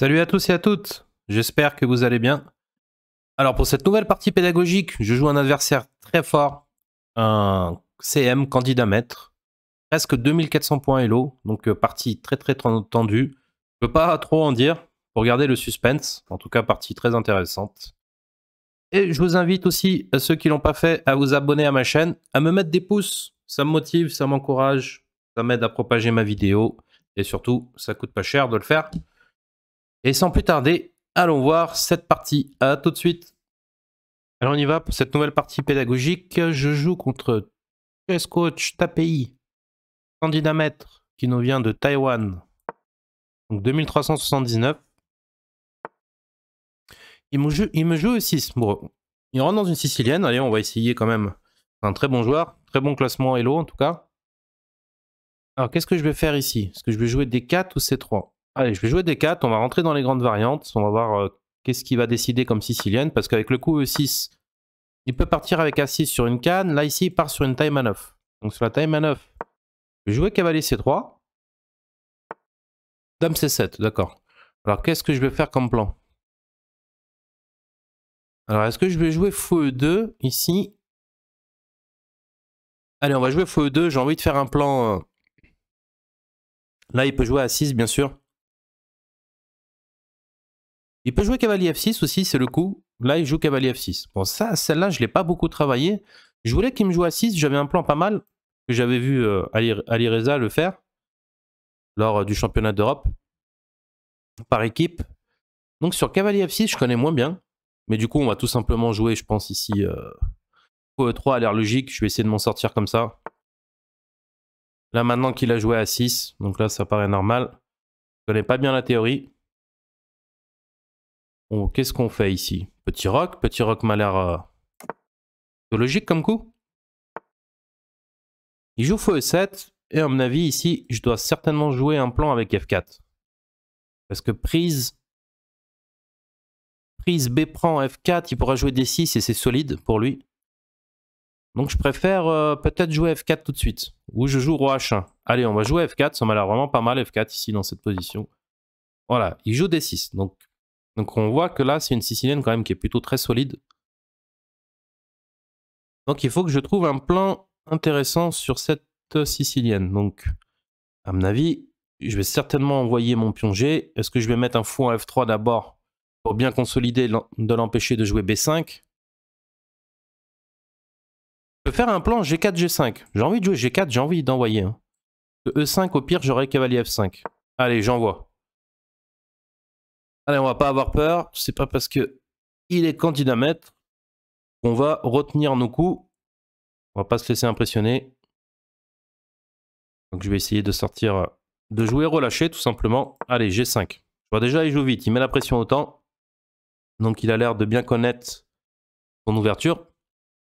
Salut à tous et à toutes, j'espère que vous allez bien. Alors pour cette nouvelle partie pédagogique, je joue un adversaire très fort, un CM candidat maître, presque 2400 points Elo, donc euh, partie très très tendue. Je ne peux pas trop en dire pour garder le suspense, en tout cas partie très intéressante. Et je vous invite aussi, à ceux qui l'ont pas fait, à vous abonner à ma chaîne, à me mettre des pouces, ça me motive, ça m'encourage, ça m'aide à propager ma vidéo, et surtout, ça coûte pas cher de le faire. Et sans plus tarder, allons voir cette partie. À tout de suite. Alors on y va pour cette nouvelle partie pédagogique. Je joue contre Chess Coach Tapei, candidat maître, qui nous vient de Taïwan. Donc 2379. Il me joue, il me joue 6. Bon, il rentre dans une sicilienne. Allez, on va essayer quand même. un très bon joueur. Très bon classement Hello en tout cas. Alors qu'est-ce que je vais faire ici Est-ce que je vais jouer D4 ou C3 Allez, je vais jouer des 4 on va rentrer dans les grandes variantes, on va voir euh, qu'est-ce qui va décider comme sicilienne, parce qu'avec le coup E6, il peut partir avec A6 sur une canne, là ici il part sur une time à Donc sur la taille à je vais jouer cavalier C3, dame C7, d'accord. Alors qu'est-ce que je vais faire comme plan Alors est-ce que je vais jouer fou E2 ici Allez, on va jouer fou E2, j'ai envie de faire un plan... Euh, là, il peut jouer à 6, bien sûr. Il peut jouer cavalier f6 aussi, c'est le coup. Là, il joue cavalier f6. Bon, ça, celle-là, je ne l'ai pas beaucoup travaillé. Je voulais qu'il me joue à 6, j'avais un plan pas mal, que j'avais vu euh, Alireza Ali, Reza le faire lors euh, du championnat d'Europe par équipe. Donc sur cavalier f6, je connais moins bien. Mais du coup, on va tout simplement jouer, je pense, ici. Euh, 3 a e l'air logique, je vais essayer de m'en sortir comme ça. Là, maintenant qu'il a joué à 6, donc là, ça paraît normal. Je connais pas bien la théorie. Qu'est-ce qu'on fait ici Petit rock Petit rock m'a l'air euh, logique comme coup. Il joue f 7 et à mon avis ici, je dois certainement jouer un plan avec F4. Parce que prise... Prise B prend F4, il pourra jouer D6 et c'est solide pour lui. Donc je préfère euh, peut-être jouer F4 tout de suite. Ou je joue Roi H1. Allez, on va jouer F4, ça m'a l'air vraiment pas mal F4 ici dans cette position. Voilà, il joue D6. Donc donc on voit que là, c'est une sicilienne quand même qui est plutôt très solide. Donc il faut que je trouve un plan intéressant sur cette sicilienne. Donc à mon avis, je vais certainement envoyer mon pion G. Est-ce que je vais mettre un fou en F3 d'abord pour bien consolider de l'empêcher de jouer B5 Je peux faire un plan G4, G5. J'ai envie de jouer G4, j'ai envie d'envoyer. E5 hein. e au pire, j'aurai cavalier F5. Allez, j'envoie. Allez, on va pas avoir peur. C'est pas parce que il est candidat maître qu'on va retenir nos coups. On va pas se laisser impressionner. Donc je vais essayer de sortir, euh, de jouer relâché tout simplement. Allez, G5. Je vois déjà, il joue vite, il met la pression autant. Donc il a l'air de bien connaître son ouverture,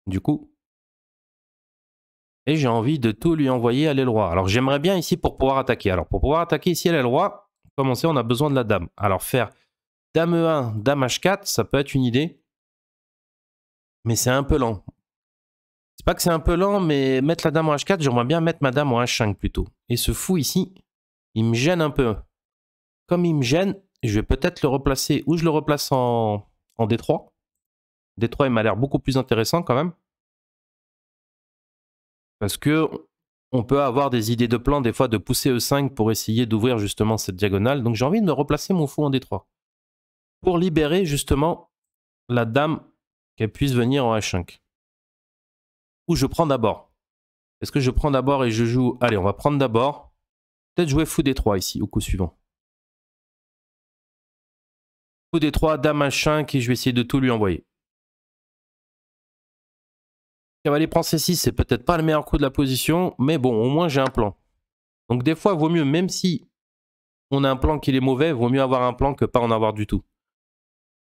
du coup. Et j'ai envie de tout lui envoyer à l'aile roi. Alors j'aimerais bien ici pour pouvoir attaquer. Alors pour pouvoir attaquer ici à l'aile roi, comme on a besoin de la dame. Alors faire Dame E1, Dame H4, ça peut être une idée. Mais c'est un peu lent. C'est pas que c'est un peu lent, mais mettre la dame en H4, j'aimerais bien mettre ma dame en H5 plutôt. Et ce fou ici, il me gêne un peu. Comme il me gêne, je vais peut-être le replacer, ou je le replace en, D3. D3, il m'a l'air beaucoup plus intéressant quand même. Parce que on peut avoir des idées de plan des fois de pousser E5 pour essayer d'ouvrir justement cette diagonale. Donc j'ai envie de me replacer mon fou en D3 pour libérer justement la dame qu'elle puisse venir en H5. Ou je prends d'abord. Est-ce que je prends d'abord et je joue Allez, on va prendre d'abord. Peut-être jouer fou d3 ici au coup suivant. Fou d3, dame H5 et je vais essayer de tout lui envoyer. Cavalier prend C6, c'est peut-être pas le meilleur coup de la position, mais bon, au moins j'ai un plan. Donc des fois, il vaut mieux, même si on a un plan qui est mauvais, vaut mieux avoir un plan que pas en avoir du tout.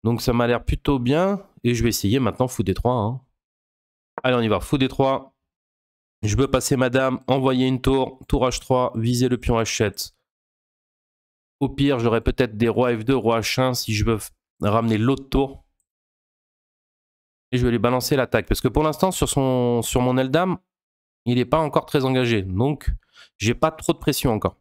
Donc ça m'a l'air plutôt bien. Et je vais essayer maintenant Fou D3. Hein. Allez, on y va. Fou D3. Je veux passer madame, envoyer une tour, tour H3, viser le pion H7. Au pire, j'aurai peut-être des rois F2, roi H1 si je veux ramener l'autre tour. Et je vais lui balancer l'attaque. Parce que pour l'instant, sur, mon sur mon il n'est pas encore très engagé. Donc, j'ai pas trop de pression encore.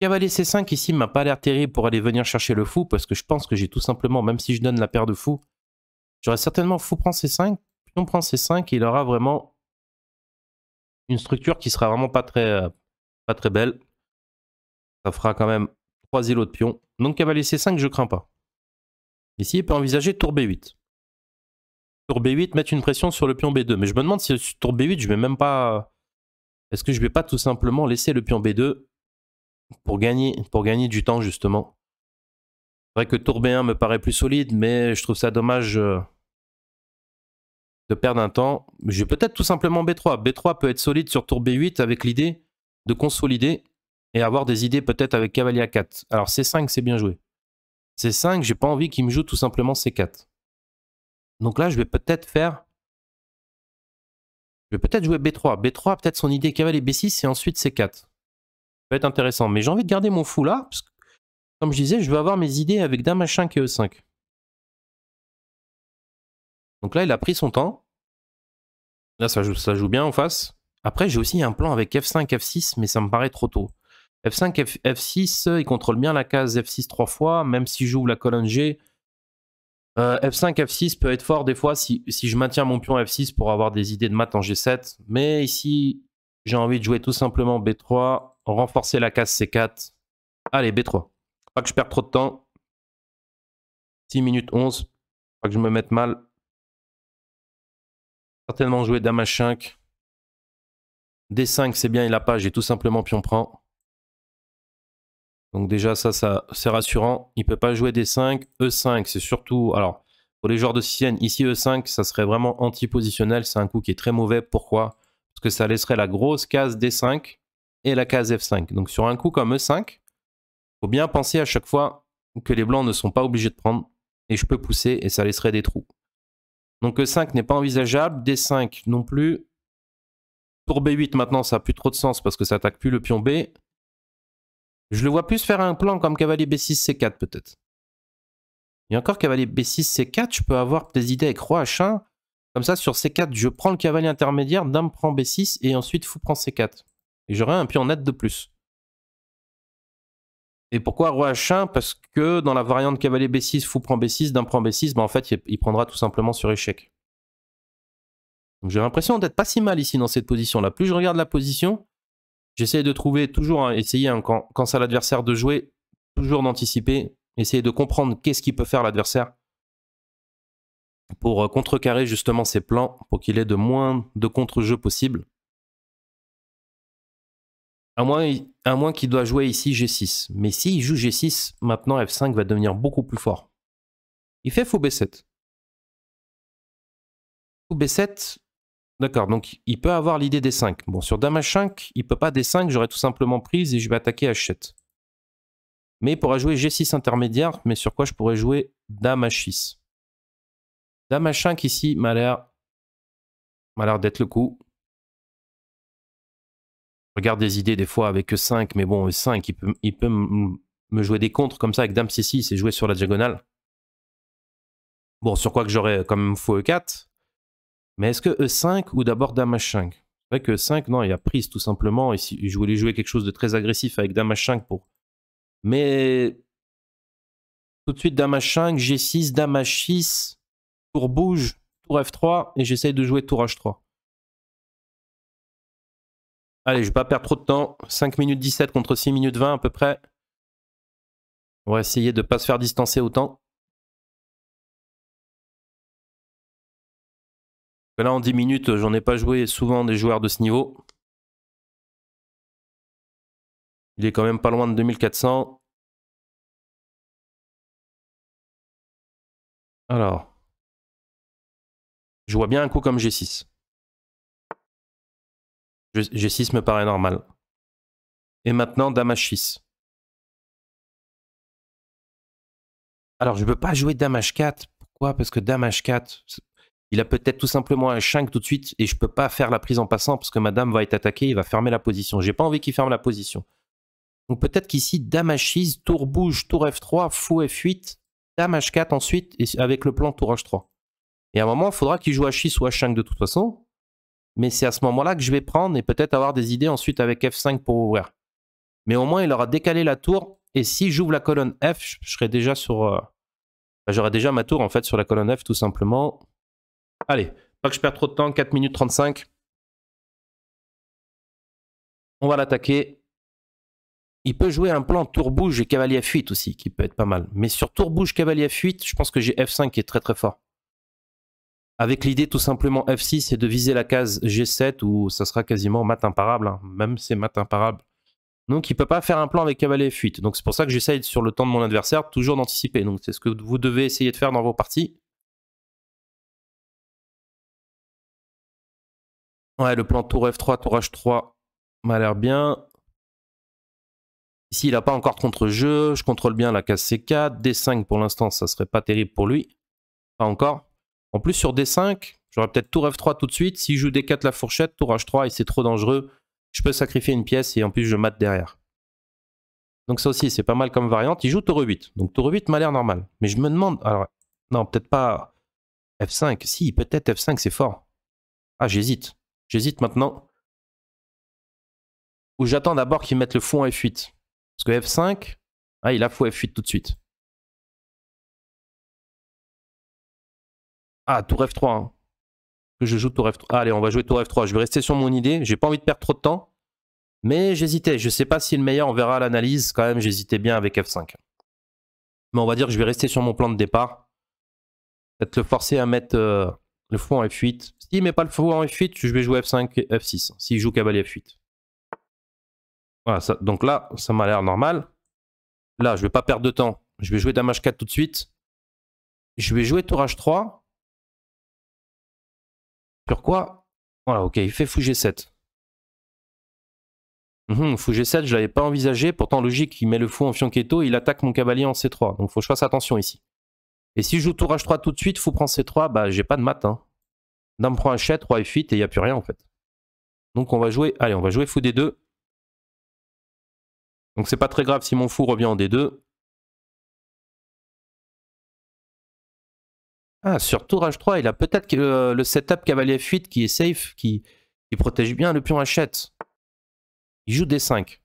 Cavalier C5 ici m'a pas l'air terrible pour aller venir chercher le fou, parce que je pense que j'ai tout simplement, même si je donne la paire de fous, j'aurais certainement fou prend C5, pion prend C5, il aura vraiment une structure qui sera vraiment pas très, euh, pas très belle. Ça fera quand même 3 îlots de pions. Donc cavalier C5, je crains pas. Ici, il peut envisager tour B8. Tour B8, mettre une pression sur le pion B2. Mais je me demande si sur tour B8, je vais même pas... Est-ce que je vais pas tout simplement laisser le pion B2 pour gagner, pour gagner du temps, justement. C'est vrai que tour B1 me paraît plus solide, mais je trouve ça dommage euh, de perdre un temps. Je vais peut-être tout simplement B3. B3 peut être solide sur tour B8 avec l'idée de consolider et avoir des idées peut-être avec cavalier A4. Alors C5, c'est bien joué. C5, j'ai pas envie qu'il me joue tout simplement C4. Donc là, je vais peut-être faire... Je vais peut-être jouer B3. B3 a peut-être son idée cavalier B6 et ensuite C4 peut être intéressant. Mais j'ai envie de garder mon là parce que, comme je disais, je veux avoir mes idées avec Dame machin 5 et E5. Donc là, il a pris son temps. Là, ça joue, ça joue bien en face. Après, j'ai aussi un plan avec F5, F6, mais ça me paraît trop tôt. F5, F, 5 f 6 il contrôle bien la case F6 trois fois, même si joue la colonne G. F5, euh, F6 peut être fort des fois si, si, je maintiens mon pion F6 pour avoir des idées de maths en G7. Mais ici, j'ai envie de jouer tout simplement B3, Renforcer la case C4. Allez, B3. Pas que je perde trop de temps. 6 minutes 11. Pas que je me mette mal. Certainement jouer Dame 5 D5, c'est bien, il n'a pas. J'ai tout simplement pion prend. Donc déjà, ça, ça c'est rassurant. Il ne peut pas jouer D5. E5, c'est surtout... Alors, pour les joueurs de sienne, ici E5, ça serait vraiment anti-positionnel. C'est un coup qui est très mauvais. Pourquoi Parce que ça laisserait la grosse case D5 et la case F5. Donc sur un coup comme E5, faut bien penser à chaque fois que les blancs ne sont pas obligés de prendre et je peux pousser et ça laisserait des trous. Donc E5 n'est pas envisageable, D5 non plus. Pour B8 maintenant ça n'a plus trop de sens parce que ça attaque plus le pion B. Je le vois plus faire un plan comme cavalier B6, C4 peut-être. Et encore cavalier B6, C4, je peux avoir des idées avec roi H1. Comme ça sur C4 je prends le cavalier intermédiaire, dame prend B6 et ensuite fou prend C4. Et j'aurai un net de plus. Et pourquoi roi h1 Parce que dans la variante cavalier b6, fou prend b6, d'un prend b6, ben, en fait, il prendra tout simplement sur échec. j'ai l'impression d'être pas si mal ici dans cette position-là. Plus je regarde la position, j'essaye de trouver toujours, essayer quand, c'est à l'adversaire de jouer, toujours d'anticiper, essayer de comprendre qu'est-ce qu'il peut faire l'adversaire pour euh, contrecarrer justement ses plans, pour qu'il ait de moins de contre-jeux possible. À moins, qu'il doit jouer ici G6. Mais s'il joue G6, maintenant F5 va devenir beaucoup plus fort. Il fait fou B7. Fou B7, d'accord, donc il peut avoir l'idée D5. Bon, sur Dame H5, il peut pas D5, j'aurais tout simplement prise et je vais attaquer H7. Mais il pourra jouer G6 intermédiaire, mais sur quoi je pourrais jouer Dame H6. Dame H5 ici m'a l'air d'être le coup regarde des idées des fois avec E5, mais bon, E5, il peut, me jouer des contres comme ça avec Dame C6, et jouer sur la diagonale. Bon, sur quoi que j'aurais quand même Fou E4. Mais est-ce que E5 ou d'abord Dame H5 C'est E5, e non, il a prise tout simplement. et si je voulais jouer quelque chose de très agressif avec Dame H5 pour. Mais. Tout de suite, Dame H5, G6, Dame H6, tour bouge, tour F3, et j'essaye de jouer tour H3. Allez, je vais pas perdre trop de temps. 5 minutes 17 contre 6 minutes 20 à peu près. On va essayer de ne pas se faire distancer autant. Là, en 10 minutes, j'en ai pas joué souvent des joueurs de ce niveau. Il est quand même pas loin de 2400. Alors. Je vois bien un coup comme G6. G6 me paraît normal. Et maintenant, Dame 6 Alors, je ne peux pas jouer Dame 4 Pourquoi Parce que Dame H4, il a peut-être tout simplement un 5 tout de suite et je ne peux pas faire la prise en passant parce que ma dame va être attaquée, il va fermer la position. J'ai pas envie qu'il ferme la position. Donc peut-être qu'ici, Dame H6, Tour bouge, Tour F3, Fou F8, Dame H4 ensuite, avec le plan Tour H3. Et à un moment, il faudra qu'il joue H6 ou H5 de toute façon mais c'est à ce moment-là que je vais prendre et peut-être avoir des idées ensuite avec F5 pour ouvrir. Mais au moins, il aura décalé la tour, et si j'ouvre la colonne F, je, serai déjà sur... Euh, bah, j'aurai déjà ma tour, en fait, sur la colonne F, tout simplement. Allez, pas que je perds trop de temps, 4 minutes 35. On va l'attaquer. Il peut jouer un plan tour bouge et cavalier à fuite aussi, qui peut être pas mal. Mais sur tour bouge, cavalier fuite, je pense que j'ai F5 qui est très très fort avec l'idée tout simplement F6 et de viser la case G7 où ça sera quasiment mat imparable, hein. même c'est mat imparable. Donc il ne peut pas faire un plan avec cavalier F8. Donc c'est pour ça que j'essaye sur le temps de mon adversaire toujours d'anticiper. Donc c'est ce que vous devez essayer de faire dans vos parties. Ouais, le plan tour F3, tour H3 m'a l'air bien. Ici, il n'a pas encore contre-jeu. Je contrôle bien la case C4. D5 pour l'instant, ça serait pas terrible pour lui. Pas encore. En plus, sur D5, j'aurais peut-être tour F3 tout de suite. Si je joue D4 la fourchette, tour H3 et c'est trop dangereux, je peux sacrifier une pièce et en plus je mate derrière. Donc ça aussi, c'est pas mal comme variante. Il joue tour e 8. Donc tour 8 m'a l'air normal. Mais je me demande... Alors, non, peut-être pas F5. Si, peut-être F5, c'est fort. Ah, j'hésite. J'hésite maintenant. Ou j'attends d'abord qu'il mette le fond en F8. Parce que F5, ah, il a fou F8 tout de suite. Ah, tour F3. Hein. je joue tour F3. Ah, allez, on va jouer tour F3. Je vais rester sur mon idée. J'ai pas envie de perdre trop de temps. Mais j'hésitais. Je sais pas si le meilleur, on verra l'analyse. Quand même, j'hésitais bien avec F5. Mais on va dire que je vais rester sur mon plan de départ. Peut-être le forcer à mettre euh, le fou en F8. S'il met pas le fou en F8, je vais jouer F5 et F6. S'il joue cavalier F8. Voilà, donc là, ça m'a l'air normal. Là, je vais pas perdre de temps. Je vais jouer damage 4 tout de suite. Je vais jouer tour H3. Pourquoi quoi Voilà, ok, il fait fou G7. fou G7, je l'avais pas envisagé. Pourtant, logique, il met le fou en fion il attaque mon cavalier en C3. Donc, faut que je fasse attention ici. Et si je joue tour H3 tout de suite, fou prend C3, bah, j'ai pas de maths Hein. Dame prend H7, roi F8, et il n'y a plus rien, en fait. Donc, on va jouer... Allez, on va jouer fou D2. Donc, c'est pas très grave si mon fou revient en D2. Ah, tour h 3, il a peut-être euh, le, setup cavalier F8 qui est safe, qui, qui protège bien le pion H7. Il joue D5.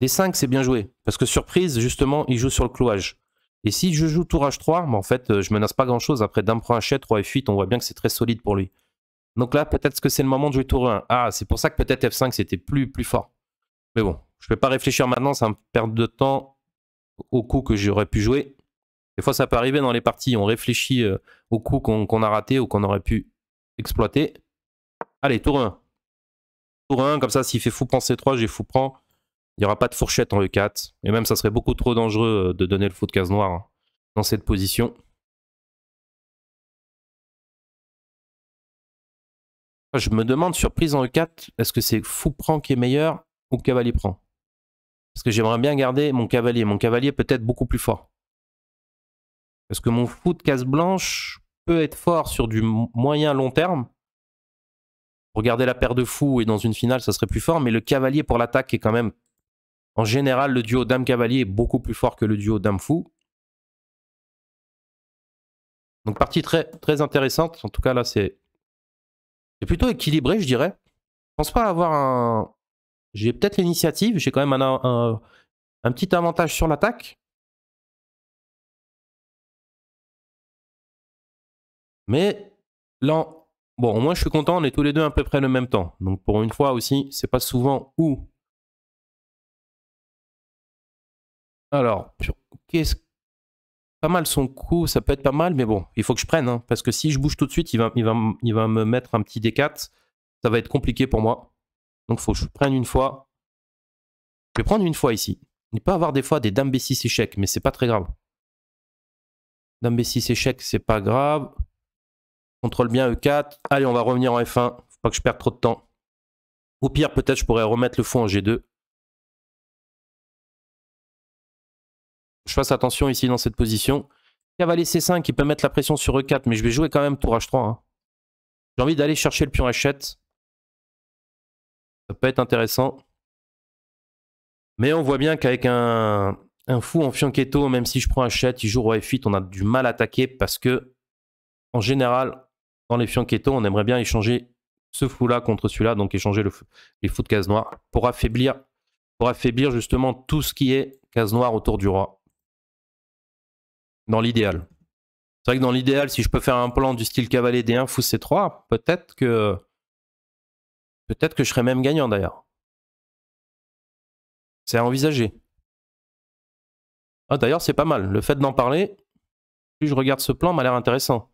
D5, c'est bien joué. Parce que surprise, justement, il joue sur le clouage. Et si je joue tour H3, en fait, euh, je menace pas grand-chose. Après, dame prend H7, 3 F8, on voit bien que c'est très solide pour lui. Donc là, peut-être que c'est le moment de jouer tour 1. Ah, c'est pour ça que peut-être F5, c'était plus, plus fort. Mais bon, je ne vais pas réfléchir maintenant, ça me perd de temps au coup que j'aurais pu jouer. Des fois, ça peut arriver dans les parties. On réfléchit euh, au coup qu'on a raté ou qu'on aurait pu exploiter. Allez, tour 1. Tour 1, comme ça, s'il fait fou prend C3, j'ai fou prend. Il n'y aura pas de fourchette en E4. Et même, ça serait beaucoup trop dangereux euh, de donner le fou de case noire hein, dans cette position. Ah, je me demande, surprise en E4, est-ce que c'est fou prend qui est meilleur ou cavalier prend Parce que j'aimerais bien garder mon cavalier. Mon cavalier peut-être beaucoup plus fort. Parce que mon fou de casse blanche peut être fort sur du moyen long terme. Regarder la paire de fous et dans une finale, ça serait plus fort. Mais le cavalier pour l'attaque est quand même. En général, le duo dame-cavalier est beaucoup plus fort que le duo dame-fou. Donc, partie très, très intéressante. En tout cas, là, c'est plutôt équilibré, je dirais. Je pense pas avoir un. J'ai peut-être l'initiative. J'ai quand même un petit avantage sur l'attaque. Mais là, bon, au moins je suis content, on est tous les deux à peu près le même temps. Donc pour une fois aussi, c'est pas souvent où. Alors, qu'est-ce pas mal son coup, ça peut être pas mal, mais bon, il faut que je prenne, hein, parce que si je bouge tout de suite, il va, me mettre un petit D4, ça va être compliqué pour moi. Donc il faut que je prenne une fois. Je vais prendre une fois ici. Il pas avoir des fois des dames B6 échecs, mais c'est pas très grave. Dame B6 échec, c'est pas grave. Contrôle bien E4. Allez, on va revenir en F1. Faut pas que je perde trop de temps. Au pire, peut-être je pourrais remettre le fou en G2. Je fasse attention ici dans cette position. Cavalier C5, qui peut mettre la pression sur E4, mais je vais jouer quand même tour H3. Hein. J'ai envie d'aller chercher le pion H7. Ça peut être intéressant. Mais on voit bien qu'avec un, fou en fianchetto, même si je prends H7, il joue roi F8, on a du mal à attaquer parce que, en général, dans les fions on aimerait bien échanger ce fou là contre celui-là, donc échanger les fous de case noire pour affaiblir, pour affaiblir justement tout ce qui est case noire autour du roi. Dans l'idéal. C'est vrai que dans l'idéal, si je peux faire un plan du style cavalier D1, fou C3, peut-être que. Peut-être que je serais même gagnant d'ailleurs. C'est à envisager. Ah, d'ailleurs, c'est pas mal. Le fait d'en parler, plus je regarde ce plan, m'a l'air intéressant.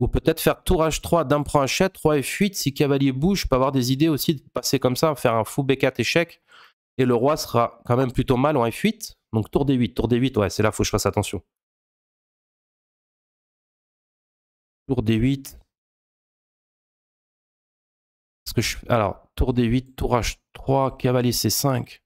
Ou peut-être faire tour h 3, d'un prend à chèque, 3 et 8 Si cavalier bouge, je peux avoir des idées aussi de passer comme ça, faire un fou B4 échec. Et le roi sera quand même plutôt mal en F8. Donc tour D8, tour D8, ouais, c'est là, faut que je fasse attention. Tour D8. que je... Alors, tour D8, tour H3, cavalier C5.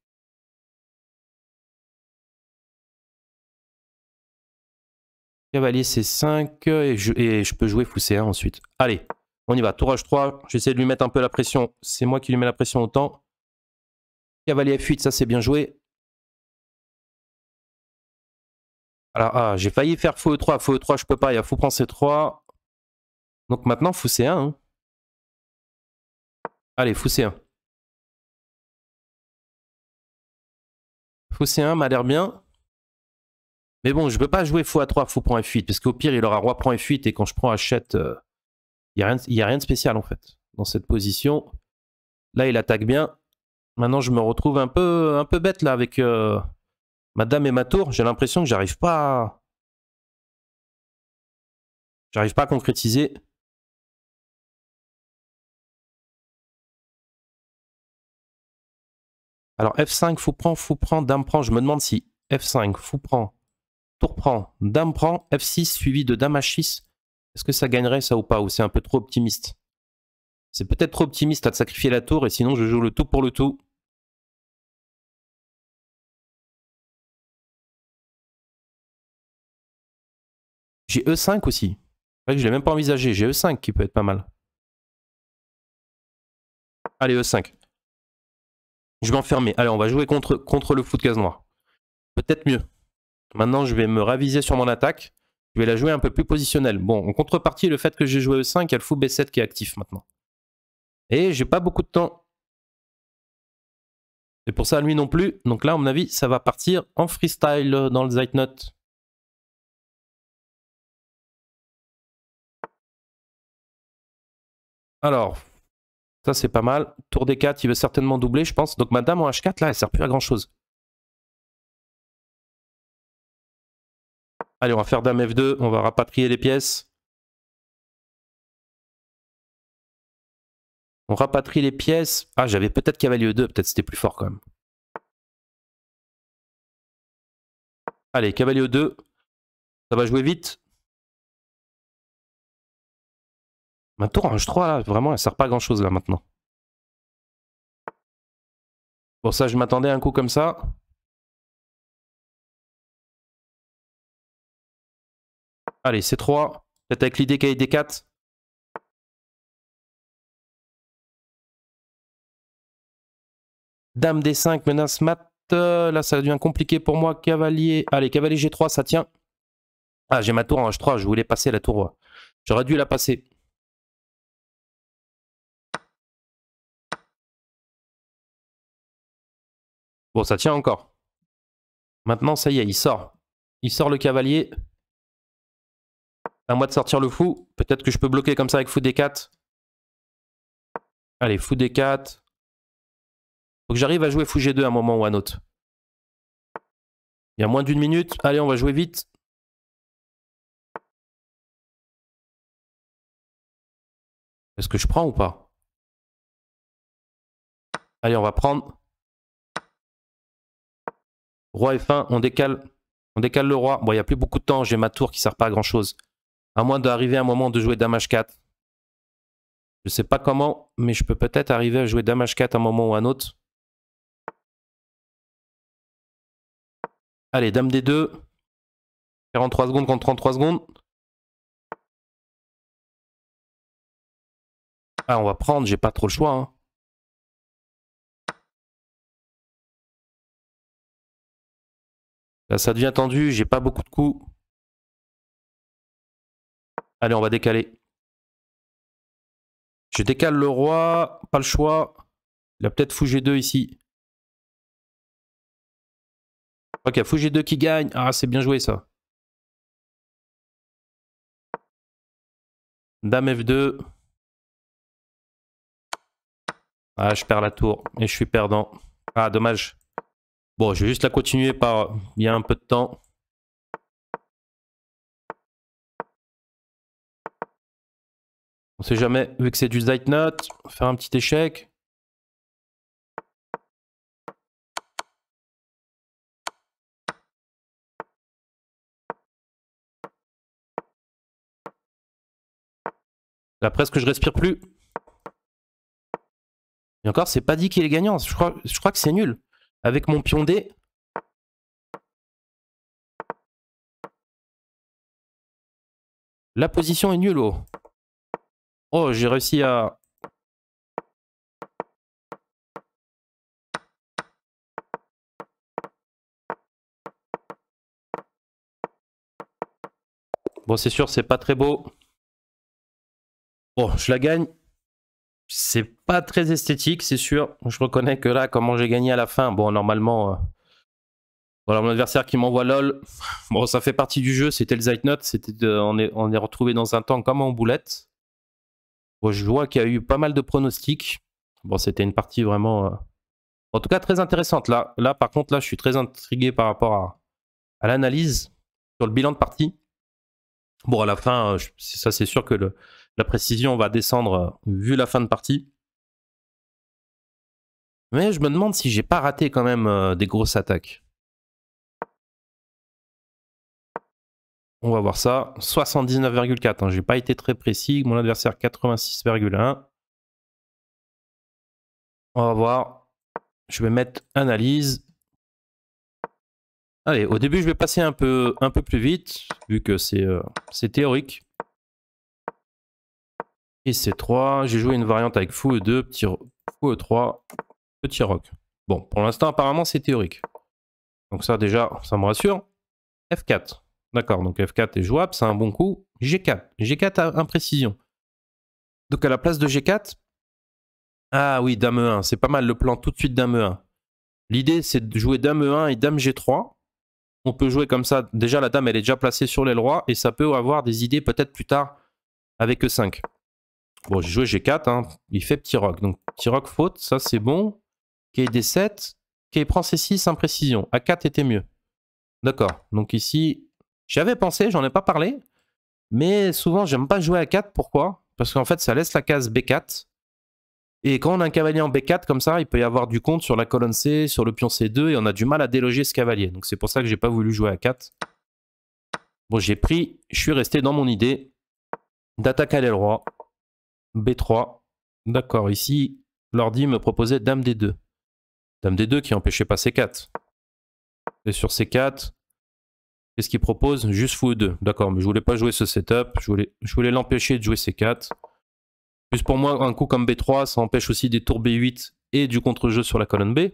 Cavalier C5 et je, peux jouer fou C1 ensuite. Allez, on y va. Tour H3, j'essaie de lui mettre un peu la pression. C'est moi qui lui mets la pression autant. Cavalier F8, ça c'est bien joué. Alors, ah, j'ai failli faire fou E3. Fou E3, je peux pas. Il y a fou prend C3. Donc maintenant, fou C1. Hein. Allez, fou C1. Fou C1 m'a l'air bien. Mais bon, je peux pas jouer fou à 3, fou prend F8, parce qu'au pire, il aura roi prend F8, et quand je prends achète, euh, il n'y a, rien de spécial en fait dans cette position. Là, il attaque bien. Maintenant, je me retrouve un peu, un peu bête là avec euh, ma dame et ma tour. J'ai l'impression que j'arrive pas J'arrive pas à concrétiser. Alors F5, fou prend, fou prend, dame prend. Je me demande si F5, fou prend, Tour prend, dame prend, F6 suivi de dame H6. Est-ce que ça gagnerait ça ou pas Ou c'est un peu trop optimiste C'est peut-être trop optimiste à de sacrifier la tour et sinon je joue le tout pour le tout. J'ai E5 aussi. C'est vrai je l'ai même pas envisagé. J'ai E5 qui peut être pas mal. Allez, E5. Je vais enfermer. Allez, on va jouer contre, contre le foot de case noire. Peut-être mieux. Maintenant, je vais me raviser sur mon attaque. Je vais la jouer un peu plus positionnelle. Bon, en contrepartie, le fait que j'ai joué E5, il y a le fou B7 qui est actif maintenant. Et j'ai pas beaucoup de temps. Et pour ça, lui non plus. Donc là, à mon avis, ça va partir en freestyle dans le Zeitnot. Alors, ça c'est pas mal. Tour D4, il veut certainement doubler, je pense. Donc ma dame en H4, là, elle sert plus à grand chose. Allez, on va faire dame F2, on va rapatrier les pièces. On rapatrie les pièces. Ah, j'avais peut-être cavalier 2, e peut-être c'était plus fort quand même. Allez, cavalier 2. E ça va jouer vite. Ma tour H3 là, vraiment, elle sert pas à grand chose là maintenant. Bon, ça, je m'attendais à un coup comme ça. Allez, c'est 3 Peut-être avec y ait D4. Dame D5, menace mat. Euh, là, ça devient compliqué pour moi. Cavalier. Allez, cavalier G3, ça tient. Ah, j'ai ma tour en H3. Je voulais passer la tour. J'aurais dû la passer. Bon, ça tient encore. Maintenant, ça y est, il sort. Il sort le cavalier. À moi de sortir le fou. Peut-être que je peux bloquer comme ça avec fou D4. Allez, fou D4. Faut que j'arrive à jouer fou G2 à un moment ou à un autre. Il y a moins d'une minute. Allez, on va jouer vite. Est-ce que je prends ou pas Allez, on va prendre. Roi F1, on décale. On décale le roi. Bon, il n'y a plus beaucoup de temps. J'ai ma tour qui ne sert pas à grand-chose. À moins d'arriver à un moment de jouer Dame H4. Je sais pas comment, mais je peux peut-être arriver à jouer Dame H4 à un moment ou à un autre. Allez, Dame D2. 43 secondes contre 33 secondes. Ah, on va prendre, j'ai pas trop le choix. Hein. Là, ça devient tendu, j'ai pas beaucoup de coups. Allez, on va décaler. Je décale le roi, pas le choix. Il a peut-être fou G2 ici. Ok, fou G2 qui gagne. Ah, c'est bien joué ça. Dame F2. Ah, je perds la tour et je suis perdant. Ah, dommage. Bon, je vais juste la continuer par... Il y a un peu de temps. On sait jamais, vu que c'est du note. faire un petit échec. Là, presque, je respire plus. Et encore, c'est pas dit qu'il est gagnant. Je crois, que c'est nul. Avec mon pion D. La position est nulle, oh. Oh, j'ai réussi à... Bon, c'est sûr, c'est pas très beau. Bon, je la gagne. C'est pas très esthétique, c'est sûr. Je reconnais que là, comment j'ai gagné à la fin, bon, normalement... Euh, voilà mon adversaire qui m'envoie LOL. Bon, ça fait partie du jeu, c'était le Zeitnot. C'était on, est, on est retrouvé dans un temps comme en boulette je vois qu'il y a eu pas mal de pronostics. Bon, c'était une partie vraiment... Euh, en tout cas, très intéressante. Là, par contre, là, je suis très intrigué par rapport à, l'analyse sur le bilan de partie. Bon, à la fin, euh, ça, c'est sûr que la précision va descendre euh, vu la fin de partie. Mais je me demande si j'ai pas raté quand même des grosses attaques. On va voir ça. 79,4. Hein. J'ai pas été très précis. Mon adversaire 86,1. On va voir. Je vais mettre analyse. Allez, au début, je vais passer un peu, un peu plus vite, vu que c'est euh, c'est théorique. Et c'est 3. J'ai joué une variante avec fou E2, petit fou E3, petit rock Bon, pour l'instant, apparemment, c'est théorique. Donc ça, déjà, ça me rassure. F4. D'accord, donc F4 est jouable, c'est un bon coup. G4. G4 a imprécision. Donc à la place de G4, ah oui, dame E1, c'est pas mal le plan tout de suite dame E1. L'idée c'est de jouer dame E1 et dame G3. On peut jouer comme ça, déjà la dame elle est déjà placée sur les roi et ça peut avoir des idées peut-être plus tard avec E5. Bon, j'ai joué G4, hein. il fait petit rock. Donc petit rock faute, ça c'est bon. K D7, K prend C6, imprécision. A4 était mieux. D'accord, donc ici j'avais pensé, j'en ai pas parlé, mais souvent j'aime pas jouer à 4. Pourquoi Parce qu'en fait ça laisse la case B4. Et quand on a un cavalier en B4 comme ça, il peut y avoir du compte sur la colonne C, sur le pion C2, et on a du mal à déloger ce cavalier. Donc c'est pour ça que j'ai pas voulu jouer à 4. Bon, j'ai pris, je suis resté dans mon idée d'attaquer le roi. B3. D'accord, ici, l'ordi me proposait Dame D2. Dame D2 qui empêchait pas C4. Et sur C4, Qu'est-ce qu'il propose Juste fou 2. D'accord, mais je voulais pas jouer ce setup. Je voulais, l'empêcher de jouer C4. Plus pour moi, un coup comme B3, ça empêche aussi des tours B8 et du contre-jeu sur la colonne B.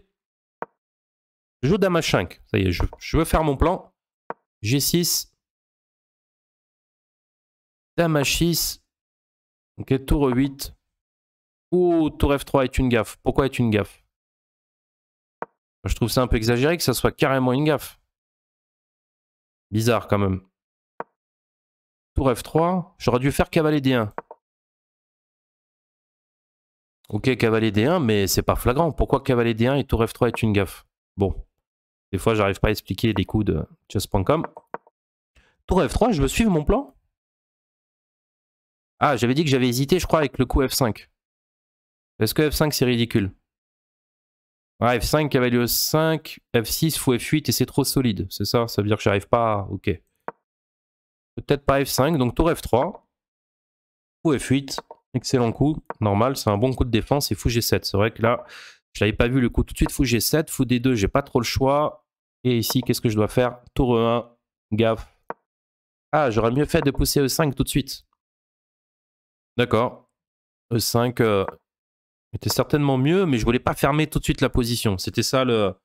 Je joue Dame 5 Ça y est, je, veux faire mon plan. G6. Dame 6 Ok, tour 8. Ou tour F3 est une gaffe. Pourquoi est une gaffe Je trouve ça un peu exagéré que ça soit carrément une gaffe. Bizarre quand même. Tour F3, j'aurais dû faire cavalier D1. Ok, cavalier D1, mais c'est pas flagrant. Pourquoi cavaler D1 et tour F3 est une gaffe Bon, des fois j'arrive pas à expliquer les coups de chess.com. Tour F3, je veux suivre mon plan Ah, j'avais dit que j'avais hésité, je crois, avec le coup F5. Est-ce que F5 c'est ridicule ah, F5 cavalier 5, F6 fou F8 et c'est trop solide. C'est ça, ça veut dire que j'arrive pas. À... Ok. Peut-être pas F5, donc tour F3. Fou F8, excellent coup. Normal, c'est un bon coup de défense et fou G7. C'est vrai que là, je l'avais pas vu le coup tout de suite. Fou G7, fou D2, j'ai pas trop le choix. Et ici, qu'est-ce que je dois faire Tour E1, gaffe. Ah, j'aurais mieux fait de pousser E5 tout de suite. D'accord. E5, était certainement mieux, mais je voulais pas fermer tout de suite la position. C'était ça le,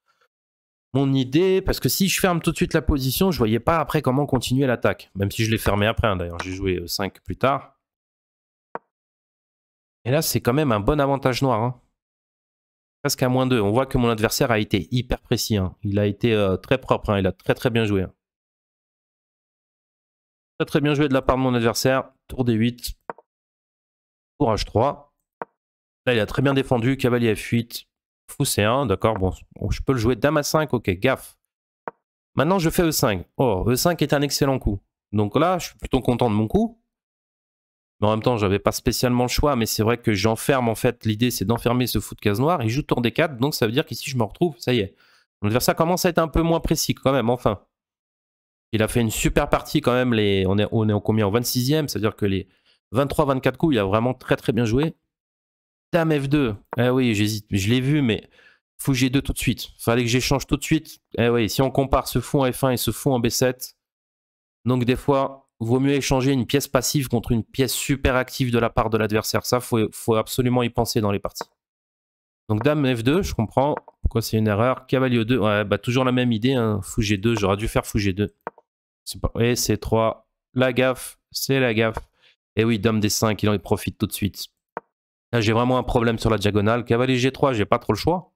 mon idée, parce que si je ferme tout de suite la position, je voyais pas après comment continuer l'attaque, même si je l'ai fermé après. Hein, d'ailleurs, j'ai joué 5 euh, plus tard. Et là, c'est quand même un bon avantage noir. Hein. Presque à moins 2. On voit que mon adversaire a été hyper précis. Hein. Il a été euh, très propre. Il a très très bien joué. Très très bien joué de la part de mon adversaire. Tour D8. Tour H3. Là, il a très bien défendu. Cavalier F8. Fou C1, d'accord. Bon, je peux le jouer Dame à 5, ok, gaffe. Maintenant, je fais E5. Oh, E5 est un excellent coup. Donc là, je suis plutôt content de mon coup. Mais en même temps, n'avais pas spécialement le choix, mais c'est vrai que j'enferme en fait. L'idée, c'est d'enfermer ce fou de case noire. Il joue tour D4, donc ça veut dire qu'ici, je me retrouve. Ça y est. ça commence à être un peu moins précis quand même, enfin. Il a fait une super partie quand même. Les... On, est, on est en combien 26e, c'est-à-dire que les 23-24 coups, il a vraiment très très bien joué. F2. Eh oui, j'hésite. Je l'ai vu, mais faut deux tout de suite. Fallait que j'échange tout de suite. Eh oui, si on compare ce fond F1 et ce fond en B7, donc des fois, vaut mieux échanger une pièce passive contre une pièce super active de la part de l'adversaire. Ça, faut, faut absolument y penser dans les parties. Donc Dame F2, je comprends pourquoi c'est une erreur. Cavalier 2, ouais, bah toujours la même idée. Hein. Fou 2 j'aurais dû faire Fou G2. Pas... Et c'est 3 la gaffe, c'est la gaffe. Et eh oui, Dame D5, il en profite tout de suite. Là, j'ai vraiment un problème sur la diagonale. Cavalier G3, j'ai pas trop le choix.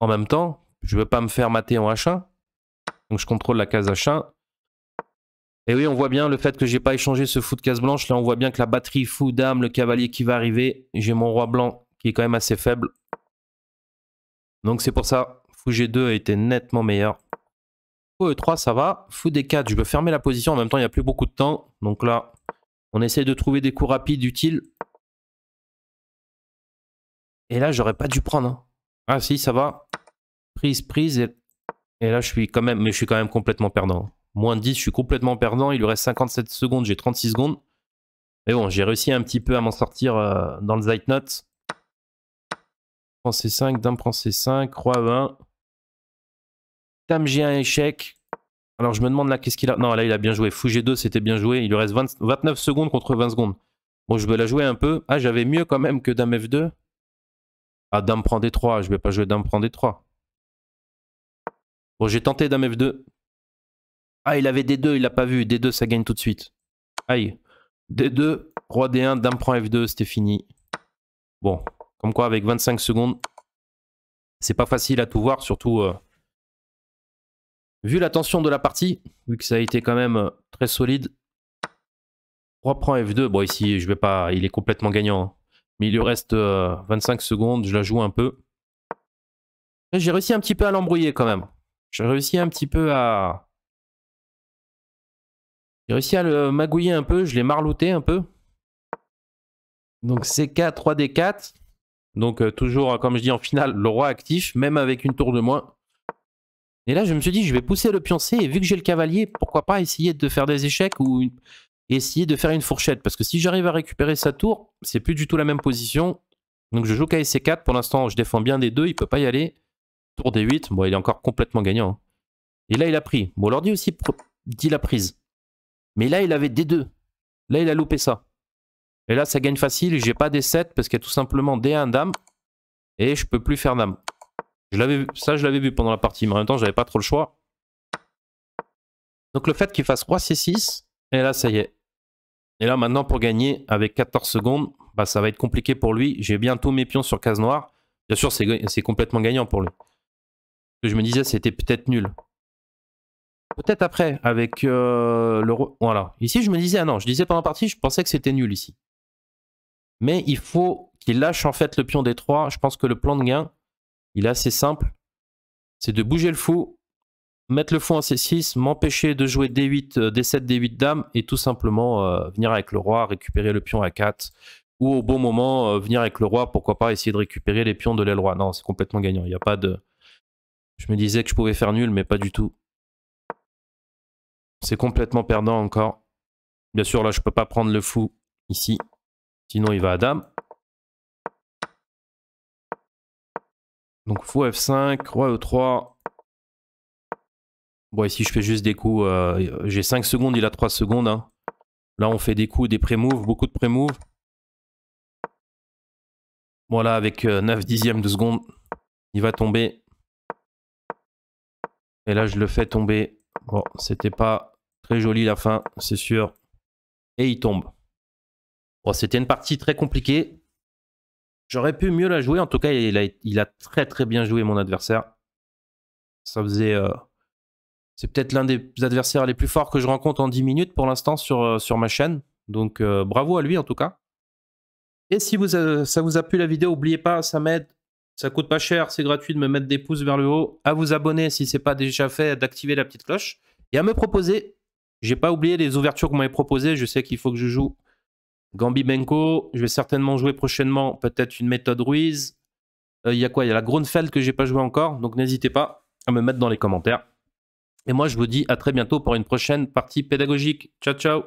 En même temps, je veux pas me faire mater en H1. Donc je contrôle la case H1. Et oui, on voit bien le fait que j'ai pas échangé ce fou de case blanche. Là, on voit bien que la batterie fou dame, le cavalier qui va arriver. J'ai mon roi blanc qui est quand même assez faible. Donc c'est pour ça, fou G2 a été nettement meilleur. Fou E3, ça va. Fou D4, je peux fermer la position. En même temps, il n'y a plus beaucoup de temps. Donc là, on essaie de trouver des coups rapides, utiles. Et là, j'aurais pas dû prendre. Hein. Ah si, ça va. Prise, prise. Et... là, je suis quand même, mais je suis quand même complètement perdant. Moins 10, je suis complètement perdant. Il lui reste 57 secondes, j'ai 36 secondes. Mais bon, j'ai réussi un petit peu à m'en sortir euh, dans le Zeitnot. Prends C5, Dame prend C5, Roi 20 Dame j'ai un échec. Alors je me demande là, qu'est-ce qu'il a Non, là, il a bien joué. Fou G2, c'était bien joué. Il lui reste 29 secondes contre 20 secondes. Bon, je vais la jouer un peu. Ah, j'avais mieux quand même que Dame F2. Ah, dame prend D3, je vais pas jouer dame prend D3. Bon, j'ai tenté dame F2. Ah, il avait D2, il l'a pas vu. D2, ça gagne tout de suite. Aïe. D2, roi D1, dame prend F2, c'était fini. Bon, comme quoi avec 25 secondes, c'est pas facile à tout voir, surtout euh, vu la tension de la partie, vu que ça a été quand même euh, très solide. Roi prend F2, bon ici je vais pas, il est complètement gagnant. Hein. Mais il lui reste 25 euh, secondes, je la joue un peu. J'ai réussi un petit peu à l'embrouiller quand même. J'ai réussi un petit peu à... J'ai réussi à le magouiller un peu, je l'ai marlouté un peu. Donc c'est 4 3 3D4. Donc euh, toujours, hein, comme je dis en finale, le roi actif, même avec une tour de moins. Et là, je me suis dit, je vais pousser le pion et vu que j'ai le cavalier, pourquoi pas essayer de faire des échecs ou essayer de faire une fourchette. Parce que si j'arrive à récupérer sa tour, c'est plus du tout la même position. Donc je joue KSC4. Pour l'instant, je défends bien des deux. Il peut pas y aller. Tour D8. Bon, il est encore complètement gagnant. Hein. Et là, il a pris. Bon, l'ordi aussi dit la prise. Mais là, il avait D2. Là, il a loupé ça. Et là, ça gagne facile. J'ai pas des 7 parce qu'il y a tout simplement D1 dame. Et je peux plus faire dame. Je l'avais ça, je l'avais vu pendant la partie. Mais en même temps, j'avais pas trop le choix. Donc le fait qu'il fasse 3 C6. Et là, ça y est. Et là, maintenant, pour gagner avec 14 secondes, bah, ça va être compliqué pour lui. J'ai bientôt mes pions sur case noire. Bien sûr, c'est complètement gagnant pour lui. que je me disais, c'était peut-être nul. Peut-être après, avec euh, le... Voilà. Ici, je me disais, ah non, je disais pendant partie, je pensais que c'était nul ici. Mais il faut qu'il lâche en fait le pion des trois Je pense que le plan de gain, il est assez simple. C'est de bouger le fou mettre le fou en C6, m'empêcher de jouer D8, D7, D8 dame et tout simplement euh, venir avec le roi, récupérer le pion a 4 ou au bon moment euh, venir avec le roi, pourquoi pas essayer de récupérer les pions de l'aile roi. Non, c'est complètement gagnant, il n'y a pas de... Je me disais que je pouvais faire nul, mais pas du tout. C'est complètement perdant encore. Bien sûr, là, je peux pas prendre le fou ici. Sinon, il va à dame. Donc, fou F5, roi E3, Bon, ici, je fais juste des coups. Euh, j'ai 5 secondes, il a 3 secondes. Hein. Là, on fait des coups, des pré-moves, beaucoup de pré-moves. Voilà, avec 9 euh, dixièmes de seconde, il va tomber. Et là, je le fais tomber. Bon, c'était pas très joli la fin, c'est sûr. Et il tombe. Bon, c'était une partie très compliquée. J'aurais pu mieux la jouer. En tout cas, il a, il a, très très bien joué mon adversaire. Ça faisait... Euh, c'est peut-être l'un des adversaires les plus forts que je rencontre en 10 minutes pour l'instant sur, euh, sur ma chaîne. Donc euh, bravo à lui en tout cas. Et si vous euh, ça vous a plu la vidéo, n'oubliez pas, ça m'aide. Ça coûte pas cher, c'est gratuit de me mettre des pouces vers le haut, à vous abonner si ce n'est pas déjà fait, d'activer la petite cloche et à me proposer. J'ai pas oublié les ouvertures que vous m'avez proposées. Je sais qu'il faut que je joue Gambi Benko. Je vais certainement jouer prochainement peut-être une méthode Ruiz. Il y a quoi Il y a la Grunfeld que j'ai pas joué encore. Donc n'hésitez pas à me mettre dans les commentaires. Et moi, je vous dis à très bientôt pour une prochaine partie pédagogique. Ciao, ciao.